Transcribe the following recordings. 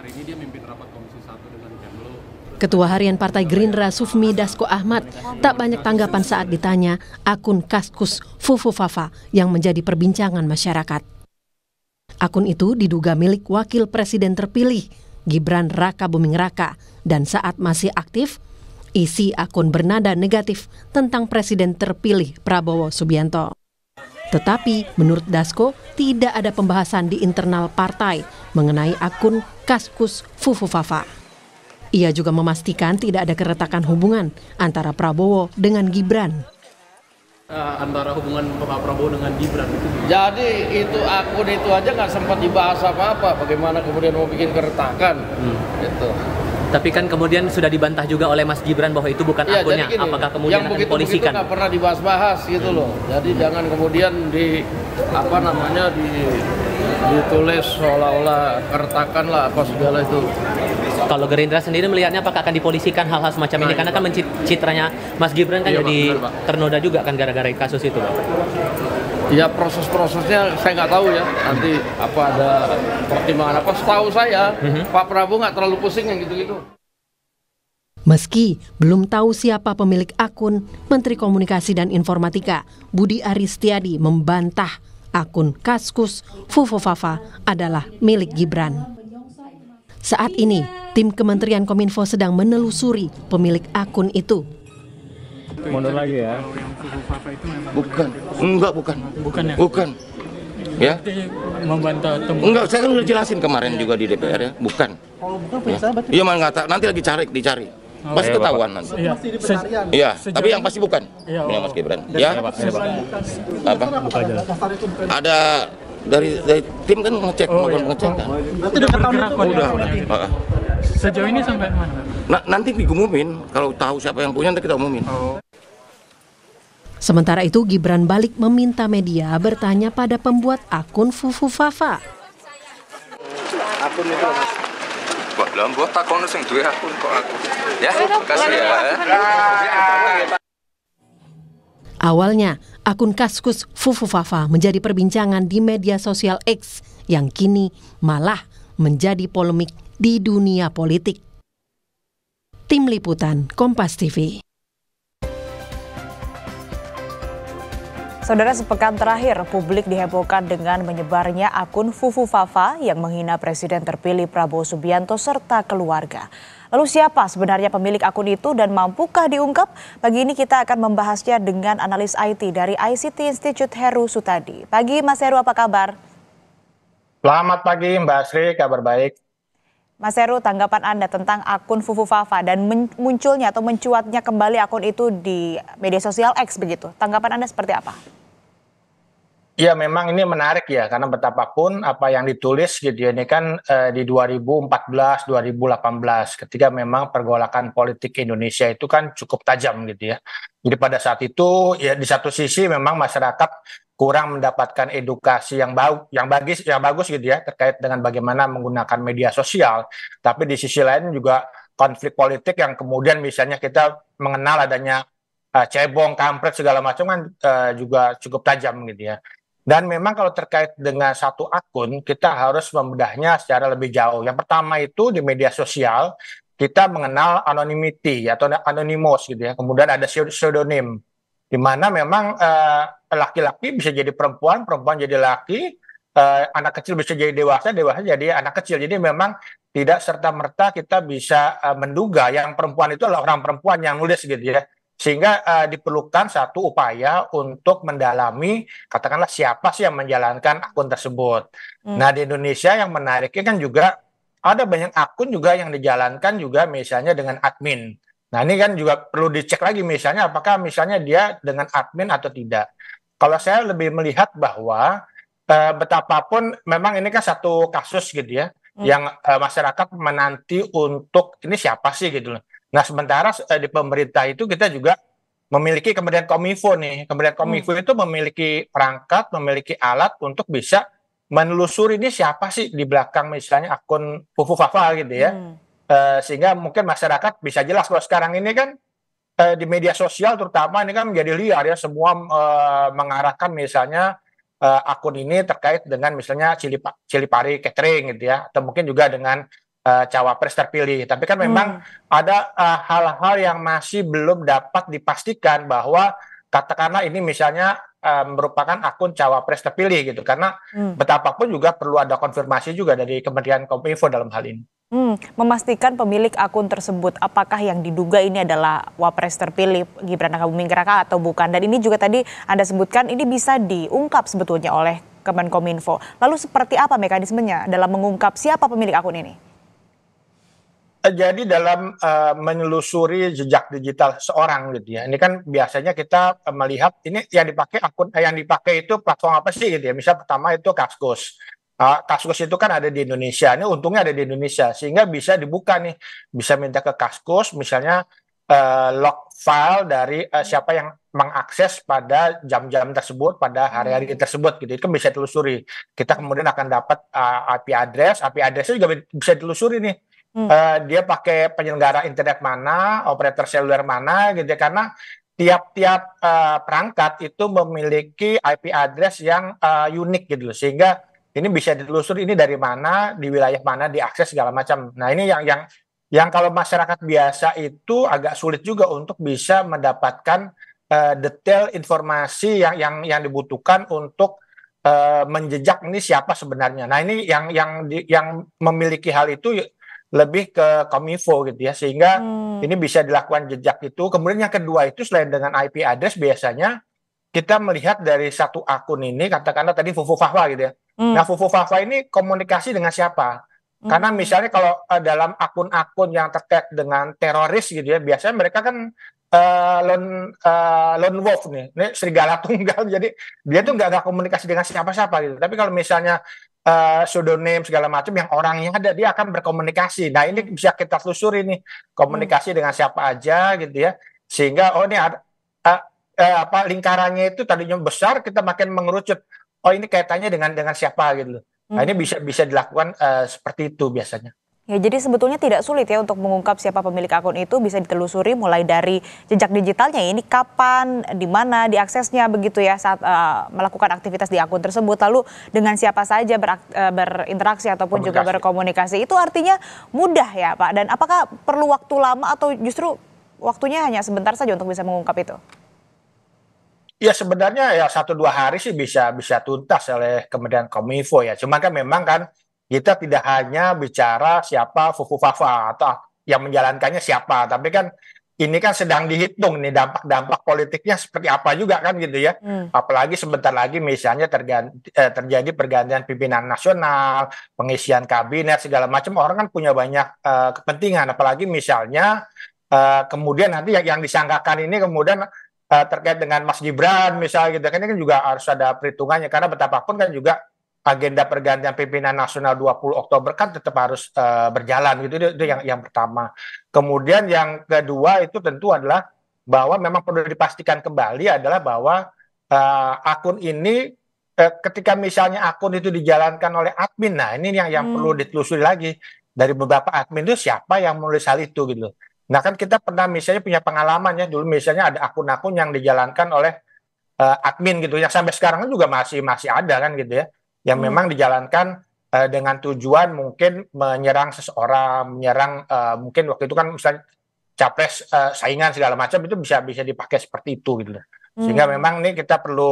hari ini dia mimpin rapat Komisi 1 dengan Kemlu. Ketua Harian Partai Gerindra Sufmi Dasko Ahmad tak banyak tanggapan saat ditanya akun Kaskus Fufu Fafa yang menjadi perbincangan masyarakat. Akun itu diduga milik wakil presiden terpilih Gibran Raka Buming Raka dan saat masih aktif isi akun bernada negatif tentang presiden terpilih Prabowo Subianto. Tetapi menurut Dasko, tidak ada pembahasan di internal partai mengenai akun Kaskus Fufufafa. Ia juga memastikan tidak ada keretakan hubungan antara Prabowo dengan Gibran. Uh, antara hubungan Pak Prabowo dengan Gibran itu. Jadi itu akun itu aja nggak sempat dibahas apa-apa. Bagaimana kemudian mau bikin keretakan? Hmm. Gitu. Tapi kan kemudian sudah dibantah juga oleh Mas Gibran bahwa itu bukan ya, akunnya. Gini, Apakah kemudian yang akan dipolisikan? Yang pernah dibahas-bahas gitu loh. Jadi jangan kemudian di apa namanya di ditulis seolah-olah kertakan lah apa segala itu. Kalau Gerindra sendiri melihatnya apakah akan dipolisikan hal-hal semacam nah, ini? Karena kan citranya Mas Gibran kan iya, jadi bener, ternoda juga kan gara-gara kasus itu, Bang ya proses-prosesnya saya nggak tahu ya nanti apa ada pertimbangan apa setahu saya mm-hmm. Pak Prabowo nggak terlalu pusing yang gitu-gitu Meski belum tahu siapa pemilik akun, Menteri Komunikasi dan Informatika Budi Aristiadi membantah akun Kaskus Fufufafa adalah milik Gibran. Saat ini, tim Kementerian Kominfo sedang menelusuri pemilik akun itu Mundur lagi ya. Bukan. Enggak, bukan. Bukan ya? Bukan. Ya. Membantah tembok. Enggak, saya kan udah jelasin kemarin juga di DPR ya. Bukan. Kalau oh, bukan punya ya. sahabat. Iya, malah enggak tahu. Nanti lagi cari, dicari. Oh, pasti iya, ketahuan nanti. Iya, Ya, tapi yang pasti bukan. Iya, iya, oh. Mas Gibran. Ya. Apa? Ada dari dari tim kan ngecek oh, melakukan iya. pengecekan. Oh, nanti udah ketahuan itu udah. udah. Sejauh ini sampai mana? Nah, nanti digumumin kalau tahu siapa yang punya nanti kita umumin. Oh. Sementara itu, Gibran balik meminta media bertanya pada pembuat akun Fufu Fafa. Akun Awalnya, akun Kaskus Fufu Fafa menjadi perbincangan di media sosial X yang kini malah menjadi polemik di dunia politik. Tim Liputan Kompas TV Saudara sepekan terakhir, publik dihebohkan dengan menyebarnya akun Fufu Fafa yang menghina Presiden terpilih Prabowo Subianto serta keluarga. Lalu siapa sebenarnya pemilik akun itu dan mampukah diungkap? Pagi ini kita akan membahasnya dengan analis IT dari ICT Institute Heru Sutadi. Pagi Mas Heru apa kabar? Selamat pagi Mbak Sri, kabar baik. Mas Heru, tanggapan Anda tentang akun Fufu Fafa dan munculnya atau mencuatnya kembali akun itu di media sosial X begitu. Tanggapan Anda seperti apa? Ya memang ini menarik ya karena betapapun apa yang ditulis gitu ya ini kan eh, di 2014 2018 ketika memang pergolakan politik Indonesia itu kan cukup tajam gitu ya. Jadi pada saat itu ya di satu sisi memang masyarakat kurang mendapatkan edukasi yang bau yang bagus yang bagus gitu ya terkait dengan bagaimana menggunakan media sosial tapi di sisi lain juga konflik politik yang kemudian misalnya kita mengenal adanya eh, cebong kampret segala macam kan uh, juga cukup tajam gitu ya dan memang kalau terkait dengan satu akun, kita harus membedahnya secara lebih jauh. Yang pertama itu di media sosial, kita mengenal anonymity atau anonymous gitu ya. Kemudian ada pseudonym, di mana memang eh, laki-laki uh, bisa jadi perempuan, perempuan jadi laki, uh, anak kecil bisa jadi dewasa, dewasa jadi anak kecil. Jadi memang tidak serta merta kita bisa uh, menduga yang perempuan itu adalah orang perempuan yang nulis gitu ya. Sehingga uh, diperlukan satu upaya untuk mendalami katakanlah siapa sih yang menjalankan akun tersebut. Hmm. Nah, di Indonesia yang menariknya kan juga ada banyak akun juga yang dijalankan juga misalnya dengan admin. Nah, ini kan juga perlu dicek lagi misalnya apakah misalnya dia dengan admin atau tidak. Kalau saya lebih melihat bahwa uh, betapapun memang ini kan satu kasus gitu ya hmm. yang uh, masyarakat menanti untuk ini siapa sih gitu loh. Nah sementara eh, di pemerintah itu kita juga memiliki kemudian Kominfo nih. kemudian hmm. Kominfo hmm. itu memiliki perangkat, memiliki alat untuk bisa menelusuri ini siapa sih di belakang misalnya akun Fufu Fafa gitu ya. Hmm. E, sehingga mungkin masyarakat bisa jelas kalau sekarang ini kan e, di media sosial terutama ini kan menjadi liar ya semua e, mengarahkan misalnya e, akun ini terkait dengan misalnya Cilipari Catering gitu ya atau mungkin juga dengan Eh, cawapres terpilih. Tapi kan memang hmm. ada eh, hal-hal uh, yang masih belum dapat dipastikan bahwa katakanlah ini misalnya uh, merupakan akun cawapres terpilih gitu karena hmm. betapapun juga perlu ada konfirmasi juga dari Kementerian Kominfo dalam hal ini. Hmm, memastikan pemilik akun tersebut apakah yang diduga ini adalah wapres terpilih Gibran Rakabuming Raka atau bukan. Dan ini juga tadi Anda sebutkan ini bisa diungkap sebetulnya oleh Kemenkominfo. Lalu seperti apa mekanismenya dalam mengungkap siapa pemilik akun ini? Jadi dalam uh, eh, menelusuri jejak digital seorang gitu ya. Ini kan biasanya kita uh, melihat ini yang dipakai akun eh, yang dipakai itu platform apa sih gitu ya. Misal pertama itu Kaskus. Uh, Kaskus itu kan ada di Indonesia. Ini untungnya ada di Indonesia sehingga bisa dibuka nih. Bisa minta ke Kaskus misalnya uh, log file dari uh, siapa yang mengakses pada jam-jam tersebut pada hari-hari hmm. tersebut gitu itu bisa telusuri kita kemudian akan dapat uh, IP address IP address juga bisa telusuri nih Hmm. Uh, dia pakai penyelenggara internet mana, operator seluler mana, gitu ya, karena tiap-tiap uh, perangkat itu memiliki IP address yang uh, unik gitu loh, sehingga ini bisa ditelusuri ini dari mana, di wilayah mana, diakses segala macam. Nah ini yang yang yang kalau masyarakat biasa itu agak sulit juga untuk bisa mendapatkan uh, detail informasi yang yang yang dibutuhkan untuk uh, menjejak ini siapa sebenarnya. Nah ini yang yang yang memiliki hal itu lebih ke kominfo gitu ya sehingga hmm. ini bisa dilakukan jejak itu kemudian yang kedua itu selain dengan IP address biasanya kita melihat dari satu akun ini katakanlah tadi Fufu Fahwa gitu ya hmm. nah Fufu Fahwa ini komunikasi dengan siapa hmm. karena misalnya kalau uh, dalam akun-akun yang terkait dengan teroris gitu ya biasanya mereka kan uh, lone uh, lone wolf nih ini serigala tunggal jadi dia tuh nggak ada komunikasi dengan siapa-siapa gitu tapi kalau misalnya uh, pseudonym segala macam yang orangnya ada dia akan berkomunikasi. Nah ini bisa kita telusuri ini komunikasi hmm. dengan siapa aja gitu ya sehingga oh ini ada, uh, e, uh, apa lingkarannya itu tadinya besar kita makin mengerucut. Oh ini kaitannya dengan dengan siapa gitu loh. Nah ini hmm. bisa bisa dilakukan uh, seperti itu biasanya. Ya, jadi sebetulnya tidak sulit ya untuk mengungkap siapa pemilik akun itu bisa ditelusuri mulai dari jejak digitalnya ini kapan, di mana, diaksesnya begitu ya saat uh, melakukan aktivitas di akun tersebut. Lalu dengan siapa saja ber, uh, eh, berinteraksi ataupun juga berkomunikasi. Itu artinya mudah ya, Pak. Dan apakah perlu waktu lama atau justru waktunya hanya sebentar saja untuk bisa mengungkap itu? Ya sebenarnya ya satu dua hari sih bisa bisa tuntas oleh Kementerian Kominfo ya. Cuma kan memang kan kita tidak hanya bicara siapa Fufu Fafa atau yang menjalankannya siapa, tapi kan ini kan sedang dihitung nih dampak-dampak politiknya seperti apa juga kan gitu ya. Hmm. Apalagi sebentar lagi misalnya terganti, eh, terjadi pergantian pimpinan nasional, pengisian kabinet segala macam orang kan punya banyak eh, kepentingan apalagi misalnya eh, kemudian nanti yang, yang disangkakan ini kemudian eh, terkait dengan Mas Gibran misalnya gitu kan ini kan juga harus ada perhitungannya karena betapapun kan juga agenda pergantian pimpinan nasional 20 Oktober kan tetap harus uh, berjalan gitu itu, itu yang yang pertama. Kemudian yang kedua itu tentu adalah bahwa memang perlu dipastikan kembali adalah bahwa uh, akun ini uh, ketika misalnya akun itu dijalankan oleh admin nah ini yang yang hmm. perlu ditelusuri lagi dari beberapa admin itu siapa yang menulis hal itu gitu. Nah kan kita pernah misalnya punya pengalaman ya dulu misalnya ada akun-akun yang dijalankan oleh uh, admin gitu yang sampai sekarang kan juga masih masih ada kan gitu ya yang hmm. memang dijalankan uh, dengan tujuan mungkin menyerang seseorang, menyerang uh, mungkin waktu itu kan misalnya capres uh, saingan segala macam itu bisa bisa dipakai seperti itu gitu. Sehingga hmm. memang ini kita perlu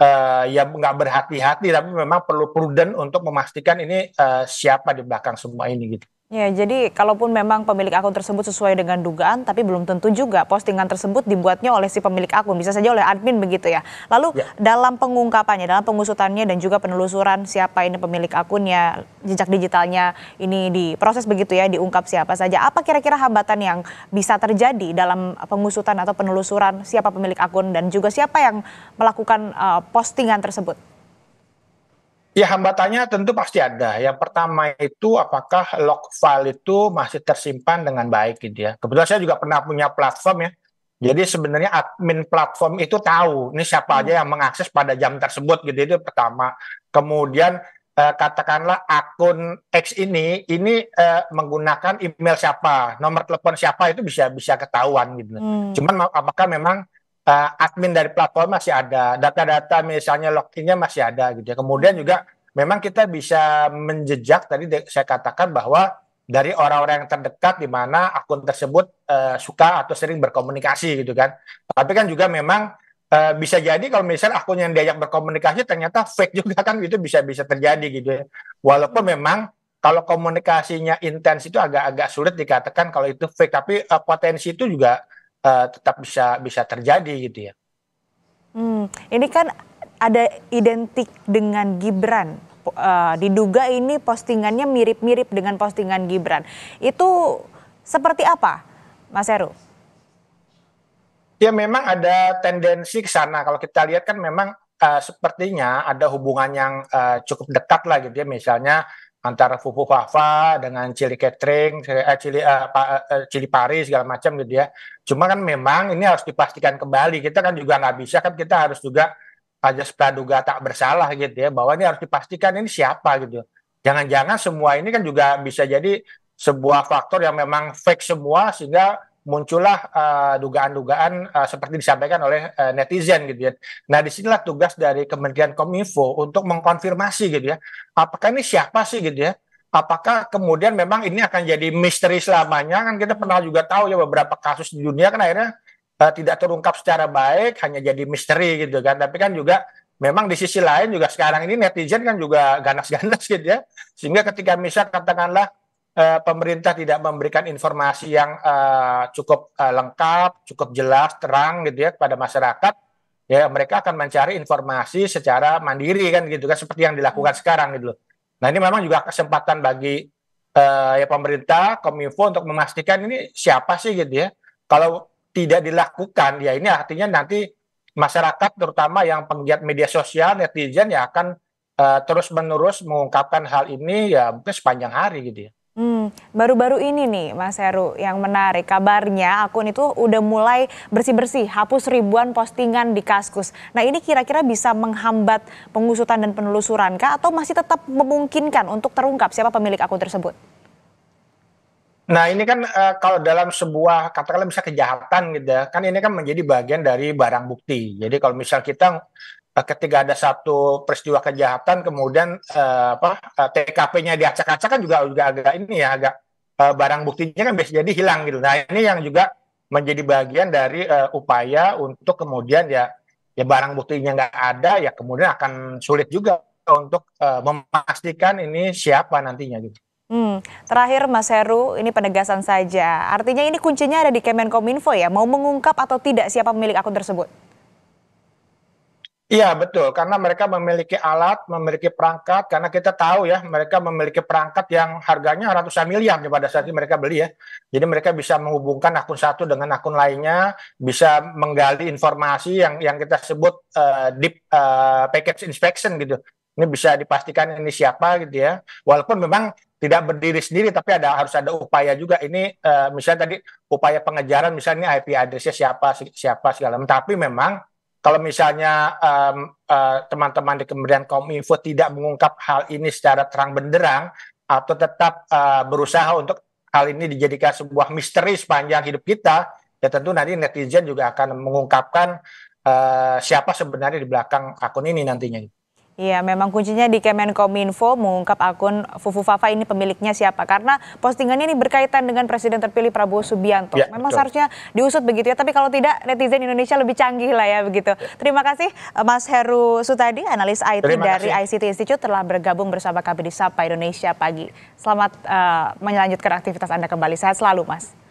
uh, ya nggak berhati-hati tapi memang perlu prudent untuk memastikan ini uh, siapa di belakang semua ini gitu. Ya, jadi kalaupun memang pemilik akun tersebut sesuai dengan dugaan, tapi belum tentu juga postingan tersebut dibuatnya oleh si pemilik akun, bisa saja oleh admin begitu ya. Lalu ya. dalam pengungkapannya, dalam pengusutannya dan juga penelusuran siapa ini pemilik akunnya, jejak digitalnya ini diproses begitu ya, diungkap siapa saja. Apa kira-kira hambatan yang bisa terjadi dalam pengusutan atau penelusuran siapa pemilik akun dan juga siapa yang melakukan uh, postingan tersebut? Ya hambatannya tentu pasti ada. Yang pertama itu apakah log file itu masih tersimpan dengan baik gitu ya. Kebetulan saya juga pernah punya platform ya. Jadi sebenarnya admin platform itu tahu ini siapa aja yang mengakses pada jam tersebut gitu itu pertama. Kemudian eh, katakanlah akun X ini ini eh, menggunakan email siapa, nomor telepon siapa itu bisa bisa ketahuan gitu. Hmm. Cuman apakah memang uh, admin dari platform masih ada, data-data misalnya loginnya masih ada gitu ya. Kemudian juga memang kita bisa menjejak tadi saya katakan bahwa dari orang-orang yang terdekat di mana akun tersebut uh, suka atau sering berkomunikasi gitu kan. Tapi kan juga memang uh, bisa jadi kalau misalnya akun yang diajak berkomunikasi ternyata fake juga kan itu bisa bisa terjadi gitu ya. Walaupun memang kalau komunikasinya intens itu agak-agak sulit dikatakan kalau itu fake tapi uh, potensi itu juga uh, tetap bisa bisa terjadi gitu ya. Hmm, ini kan ada identik dengan Gibran. Uh, diduga ini postingannya mirip-mirip dengan postingan Gibran. Itu seperti apa, Mas Heru? Ya memang ada tendensi ke sana. Kalau kita lihat kan memang uh, sepertinya ada hubungan yang uh, cukup dekat lah gitu ya. Misalnya antara Fufu Fafa dengan Cili Catering, Cili, eh, Cili, eh, eh, Cili Paris segala macam gitu ya. Cuma kan memang ini harus dipastikan kembali. Kita kan juga nggak bisa kan kita harus juga aja praduga tak bersalah gitu ya bahwa ini harus dipastikan ini siapa gitu. Jangan-jangan semua ini kan juga bisa jadi sebuah faktor yang memang fake semua sehingga muncullah dugaan eh, dugaan-dugaan uh, seperti disampaikan oleh uh, netizen gitu ya. Nah, disinilah tugas dari Kementerian Kominfo untuk mengkonfirmasi gitu ya, apakah ini siapa sih gitu ya? Apakah kemudian memang ini akan jadi misteri selamanya? Kan kita pernah juga tahu ya beberapa kasus di dunia kan akhirnya uh, tidak terungkap secara baik, hanya jadi misteri gitu kan. Tapi kan juga memang di sisi lain juga sekarang ini netizen kan juga ganas-ganas gitu ya. Sehingga ketika misal katakanlah Eh, pemerintah tidak memberikan informasi yang uh, cukup uh, lengkap, cukup jelas, terang gitu ya kepada masyarakat, ya mereka akan mencari informasi secara mandiri kan gitu kan seperti yang dilakukan hmm. sekarang gitu Nah, ini memang juga kesempatan bagi uh, ya pemerintah, Kominfo untuk memastikan ini siapa sih gitu ya. Kalau tidak dilakukan ya ini artinya nanti masyarakat terutama yang penggiat media sosial netizen ya akan uh, terus menerus mengungkapkan hal ini ya mungkin sepanjang hari gitu ya baru hmm, baru-baru ini nih Mas Heru yang menarik kabarnya akun itu udah mulai bersih-bersih hapus ribuan postingan di Kaskus. Nah ini kira-kira bisa menghambat pengusutan dan penelusuran kah atau masih tetap memungkinkan untuk terungkap siapa pemilik akun tersebut? Nah ini kan e, kalau dalam sebuah katakanlah misalnya kejahatan gitu ya, kan ini kan menjadi bagian dari barang bukti. Jadi kalau misal kita ketika ada satu peristiwa kejahatan kemudian uh, apa eh, TKP-nya diacak-acak kan juga juga agak ini ya agak uh, barang buktinya kan bisa jadi hilang gitu. Nah, ini yang juga menjadi bagian dari uh, upaya untuk kemudian ya ya barang buktinya nggak ada ya kemudian akan sulit juga untuk uh, memastikan ini siapa nantinya gitu. Hmm, terakhir Mas Heru, ini penegasan saja. Artinya ini kuncinya ada di Kemenkominfo ya, mau mengungkap atau tidak siapa pemilik akun tersebut? Iya betul, karena mereka memiliki alat, memiliki perangkat, karena kita tahu ya mereka memiliki perangkat yang harganya ratusan miliar pada saat ini mereka beli ya. Jadi mereka bisa menghubungkan akun satu dengan akun lainnya, bisa menggali informasi yang yang kita sebut uh, deep uh, package inspection gitu. Ini bisa dipastikan ini siapa gitu ya. Walaupun memang tidak berdiri sendiri, tapi ada harus ada upaya juga. Ini uh, misalnya tadi upaya pengejaran, misalnya IP addressnya siapa siapa segala. Tapi memang kalau misalnya eh, teman-teman um, uh, di Kementerian Kominfo tidak mengungkap hal ini secara terang benderang atau tetap uh, berusaha untuk hal ini dijadikan sebuah misteri sepanjang hidup kita, ya tentu nanti netizen juga akan mengungkapkan uh, siapa sebenarnya di belakang akun ini nantinya. Iya, memang kuncinya di Kemenkominfo mengungkap akun Fufu Fafa ini pemiliknya siapa. Karena postingannya ini berkaitan dengan Presiden terpilih Prabowo Subianto. Ya, memang betul. seharusnya diusut begitu ya, tapi kalau tidak netizen Indonesia lebih canggih lah ya begitu. Ya. Terima kasih eh, Mas Heru Sutadi, analis IT Terima dari kasih. ICT Institute telah bergabung bersama kami Sapa Indonesia Pagi. Selamat uh, melanjutkan aktivitas Anda kembali. Sehat selalu Mas.